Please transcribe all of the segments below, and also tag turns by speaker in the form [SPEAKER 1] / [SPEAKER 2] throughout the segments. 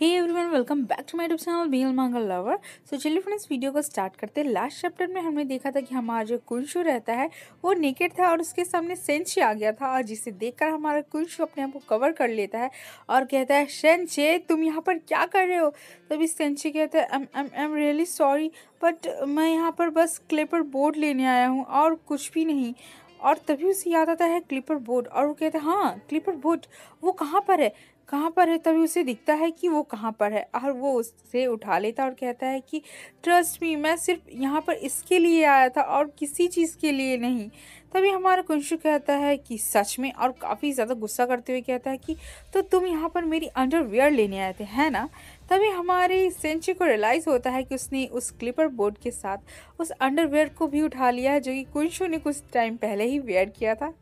[SPEAKER 1] Hey everyone welcome back to my tube channel बील मांगल lover सो चलिए फ्रेंड्स वीडियो को स्टार्ट करते हैं लास्ट चैप्टर में हमने देखा था कि हमारा जो कुंशु रहता है वो नेकेड था और उसके सामने सेंची आ गया था और जिसे देखकर हमारा कुंशु अपने आप को कवर कर लेता है और कहता है सेंचे तुम यहाँ पर क्या कर रहे हो तभी सेंशे कहता है I am really sorry but मैं यहाँ पर बस क्लेपर बोर्ड लेने आया हूँ और कुछ भी नहीं और तभी उसे याद आता है क्लिपर बोर्ड और वो कहता है हाँ क्लिपर बोर्ड वो कहाँ पर है कहाँ पर है तभी उसे दिखता है कि वो कहाँ पर है और वो उसे उठा लेता और कहता है कि ट्रस्ट मी मैं सिर्फ यहाँ पर इसके लिए आया था और किसी चीज़ के लिए नहीं तभी हमारा कुंशु कहता है कि सच में और काफ़ी ज़्यादा गुस्सा करते हुए कहता है कि तो तुम यहाँ पर मेरी अंडरवेयर लेने आए थे है ना तभी हमारी सेंची को रियलाइज़ होता है कि उसने उस क्लिपर बोर्ड के साथ उस अंडरवेयर को भी उठा लिया है जो कि कुंशु ने कुछ टाइम पहले ही वेयर किया था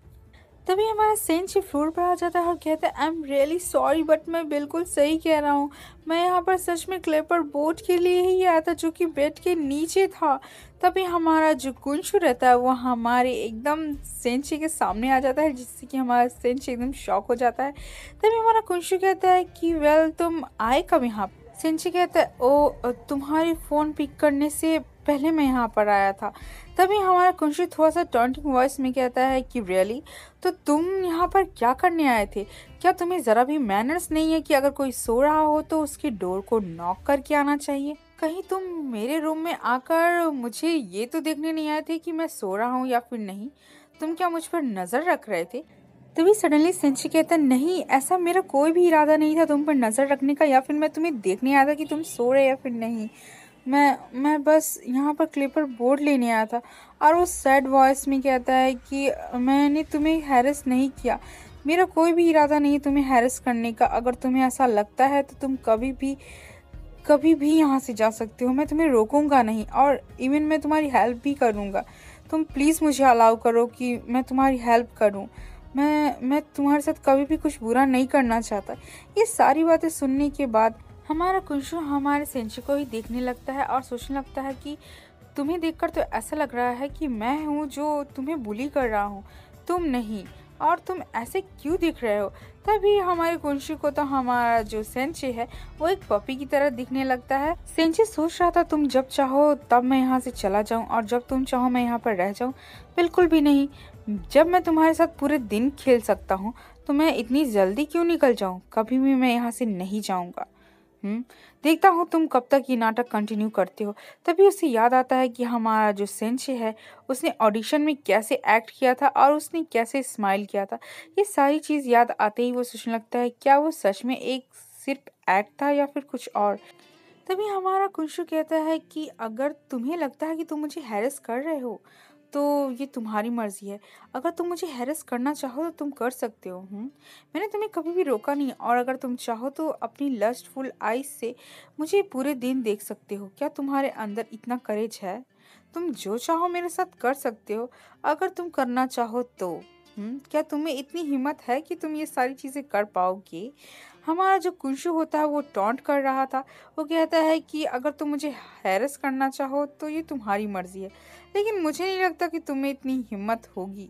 [SPEAKER 1] तभी हमारा सेंट शिफ्ट फ्लोर पर आ जाता है और कहता है I am really sorry but मैं बिल्कुल सही कह रहा हूँ मैं यहाँ पर सच में क्लेपर बोट के लिए ही आया था जो कि बेड के नीचे था तभी हमारा जो कुंशु रहता है वो हमारे एकदम सेंची के सामने आ जाता है जिससे कि हमारा सेंची एकदम शॉक हो जाता है तभी हमारा कुंशु कहता है कि वेल तुम आए कब यहाँ पर सिंची कहता है ओ तुम्हारी फ़ोन पिक करने से पहले मैं यहाँ पर आया था तभी हमारा कुंशी थोड़ा सा टॉन्टिंग वॉइस में कहता है कि रियली तो तुम यहाँ पर क्या करने आए थे क्या तुम्हें ज़रा भी मैनर्स नहीं है कि अगर कोई सो रहा हो तो उसकी डोर को नॉक करके आना चाहिए कहीं तुम मेरे रूम में आकर मुझे ये तो देखने नहीं आए थे कि मैं सो रहा हूँ या फिर नहीं तुम क्या मुझ पर नज़र रख रहे थे तभी सडनली सेंची कहता नहीं ऐसा मेरा कोई भी इरादा नहीं था तुम पर नज़र रखने का या फिर मैं तुम्हें देखने आया था कि तुम सो रहे या फिर नहीं मैं मैं बस यहाँ पर क्लिपर बोर्ड लेने आया था और वो सैड वॉइस में कहता है कि मैंने तुम्हें हैरस नहीं किया मेरा कोई भी इरादा नहीं तुम्हें हैरस करने का अगर तुम्हें ऐसा लगता है तो तुम कभी भी कभी भी यहाँ से जा सकते हो मैं तुम्हें रोकूंगा नहीं और इवन मैं तुम्हारी हेल्प भी करूँगा तुम प्लीज़ मुझे अलाउ करो कि मैं तुम्हारी हेल्प करूँ मैं मैं तुम्हारे साथ कभी भी कुछ बुरा नहीं करना चाहता ये सारी बातें सुनने के बाद हमारा कुंशु हमारे सेंची को ही देखने लगता है और सोचने लगता है कि तुम्हें देखकर तो ऐसा लग रहा है कि मैं हूँ जो तुम्हें बुली कर रहा हूँ तुम नहीं और तुम ऐसे क्यों दिख रहे हो तभी हमारे कुंशी को तो हमारा जो सेंची है वो एक पपी की तरह दिखने लगता है सेंची सोच रहा था तुम जब चाहो तब मैं यहाँ से चला जाऊँ और जब तुम चाहो मैं यहाँ पर रह जाऊँ बिल्कुल भी नहीं जब मैं तुम्हारे साथ पूरे दिन खेल सकता हूँ तो मैं इतनी जल्दी क्यों निकल जाऊँ कभी भी मैं यहाँ से नहीं जाऊँगा हम्म? देखता हूँ तुम कब तक ये नाटक कंटिन्यू करते हो तभी उसे याद आता है कि हमारा जो सेंशे है उसने ऑडिशन में कैसे एक्ट किया था और उसने कैसे स्माइल किया था ये सारी चीज़ याद आते ही वो सोचने लगता है क्या वो सच में एक सिर्फ एक्ट था या फिर कुछ और तभी हमारा कुंशु कहता है कि अगर तुम्हें लगता है कि तुम मुझे हैरस कर रहे हो तो ये तुम्हारी मर्ज़ी है अगर तुम मुझे हैरस करना चाहो तो तुम कर सकते हो हुँ? मैंने तुम्हें कभी भी रोका नहीं और अगर तुम चाहो तो अपनी फुल आइज से मुझे पूरे दिन देख सकते हो क्या तुम्हारे अंदर इतना करेज है तुम जो चाहो मेरे साथ कर सकते हो अगर तुम करना चाहो तो हम्म, क्या तुम्हें इतनी हिम्मत है कि तुम ये सारी चीज़ें कर पाओगे हमारा जो कुंशु होता है वो टॉन्ट कर रहा था वो कहता है कि अगर तुम मुझे हैरस करना चाहो तो ये तुम्हारी मर्ज़ी है लेकिन मुझे नहीं लगता कि तुम्हें इतनी हिम्मत होगी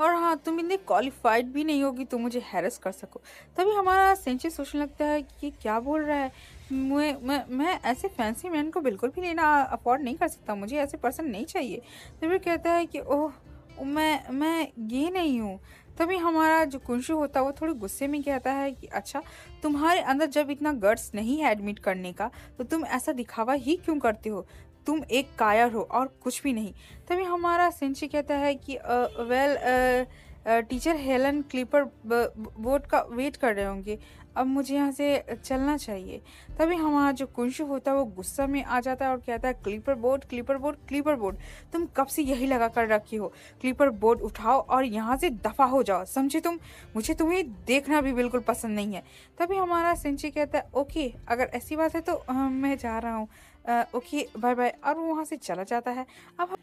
[SPEAKER 1] और हाँ तुम इतनी क्वालिफाइड भी नहीं होगी तुम मुझे हैरस कर सको तभी हमारा सेंचे सोचने लगता है कि ये क्या बोल रहा है मैं मैं मैं ऐसे फैंसी मैन को बिल्कुल भी लेना अफोर्ड नहीं कर सकता मुझे ऐसे पर्सन नहीं चाहिए तो फिर कहता है कि ओह मैं मैं ये नहीं हूँ तभी हमारा जो कुंशु होता है वो थोड़े गुस्से में कहता है कि अच्छा तुम्हारे अंदर जब इतना गर्ट्स नहीं है एडमिट करने का तो तुम ऐसा दिखावा ही क्यों करते हो तुम एक कायर हो और कुछ भी नहीं तभी हमारा सिंची कहता है कि well ah, teacher Helen clipper boat का वेट कर रहे होंगे अब मुझे यहाँ से चलना चाहिए तभी हमारा जो कुंशु होता है वो गुस्सा में आ जाता है और कहता है clipper board clipper board clipper board तुम कब से यही लगा कर रखी हो क्लिपर बोर्ड उठाओ और यहाँ से दफा हो जाओ समझे तुम मुझे तुम्हें देखना भी बिल्कुल पसंद नहीं है तभी हमारा सिंची कहता है ओके अगर ऐसी बात है तो मैं जा रहा हूँ ओके बाय बाय और वो वहाँ से चला जाता है अब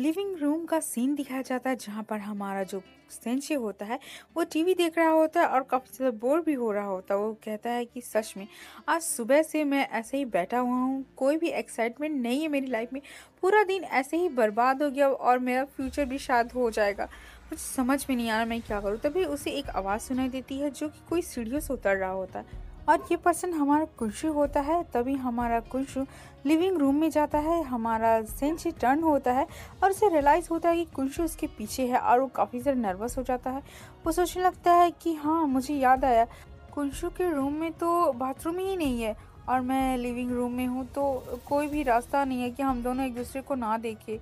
[SPEAKER 1] लिविंग रूम का सीन दिखाया जाता है जहाँ पर हमारा जो सेंची होता है वो टीवी देख रहा होता है और काफ़ी ज़्यादा बोर भी हो रहा होता है वो कहता है कि सच में आज सुबह से मैं ऐसे ही बैठा हुआ हूँ कोई भी एक्साइटमेंट नहीं है मेरी लाइफ में पूरा दिन ऐसे ही बर्बाद हो गया और मेरा फ्यूचर भी शायद हो जाएगा मुझे समझ में नहीं आ रहा मैं क्या करूँ तभी उसे एक आवाज़ सुनाई देती है जो कि कोई सीढ़ियों से उतर रहा होता है और ये पर्सन हमारा कुंशु होता है तभी हमारा कुंशु लिविंग रूम में जाता है हमारा सेंस टर्न होता है और उसे रियलाइज़ होता है कि कुंशु उसके पीछे है और वो काफ़ी ज़्यादा नर्वस हो जाता है वो सोचने लगता है कि हाँ मुझे याद आया कुंशु के रूम में तो बाथरूम ही नहीं है और मैं लिविंग रूम में हूँ तो कोई भी रास्ता नहीं है कि हम दोनों एक दूसरे को ना देखें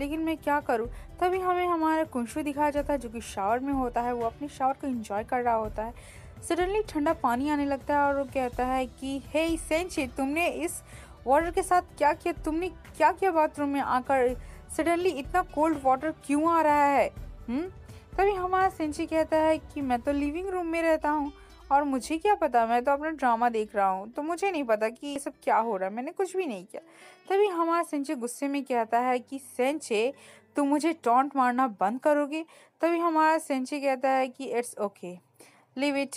[SPEAKER 1] लेकिन मैं क्या करूँ तभी हमें हमारा कुंशु दिखाया जाता है जो कि शावर में होता है वो अपने शावर को इंजॉय कर रहा होता है सडनली ठंडा पानी आने लगता है और वो कहता है कि हे hey, तुमने इस वाटर के साथ क्या किया तुमने क्या किया बाथरूम में आकर सडनली इतना कोल्ड वाटर क्यों आ रहा है हुँ? हम्म? तभी हमारा सेंची कहता है कि मैं तो लिविंग रूम में रहता हूँ और मुझे क्या पता मैं तो अपना ड्रामा देख रहा हूँ तो मुझे नहीं पता कि ये सब क्या हो रहा है मैंने कुछ भी नहीं किया तभी हमारा सेंचे गुस्से में कहता है कि सेंचे तुम मुझे टॉन्ट मारना बंद करोगे तभी हमारा सेंचे कहता है कि it's okay okay. Leave it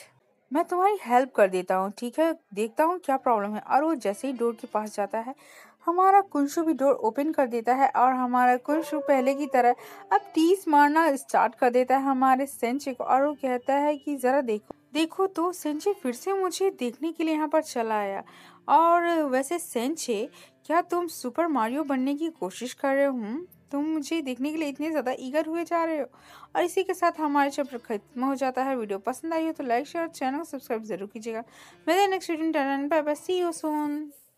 [SPEAKER 1] मैं तुम्हारी हेल्प कर देता हूँ ठीक है देखता हूँ क्या प्रॉब्लम है और वो जैसे ही डोर के पास जाता है हमारा कुंशु भी डोर ओपन कर देता है और हमारा कुंशु पहले की तरह अब टीस मारना स्टार्ट कर देता है हमारे सेंची को और वो कहता है कि ज़रा देखो देखो तो सेंचे फिर से मुझे देखने के लिए यहाँ पर चला आया और वैसे सेंचे क्या तुम सुपर मारियो बनने की कोशिश कर रहे हो तुम मुझे देखने के लिए इतने ज़्यादा ईगर हुए जा रहे हो और इसी के साथ हमारे चैप्टर खत्म हो जाता है वीडियो पसंद आई हो तो लाइक शेयर और चैनल को सब्सक्राइब जरूर कीजिएगा मेरे next video bye bye see you Son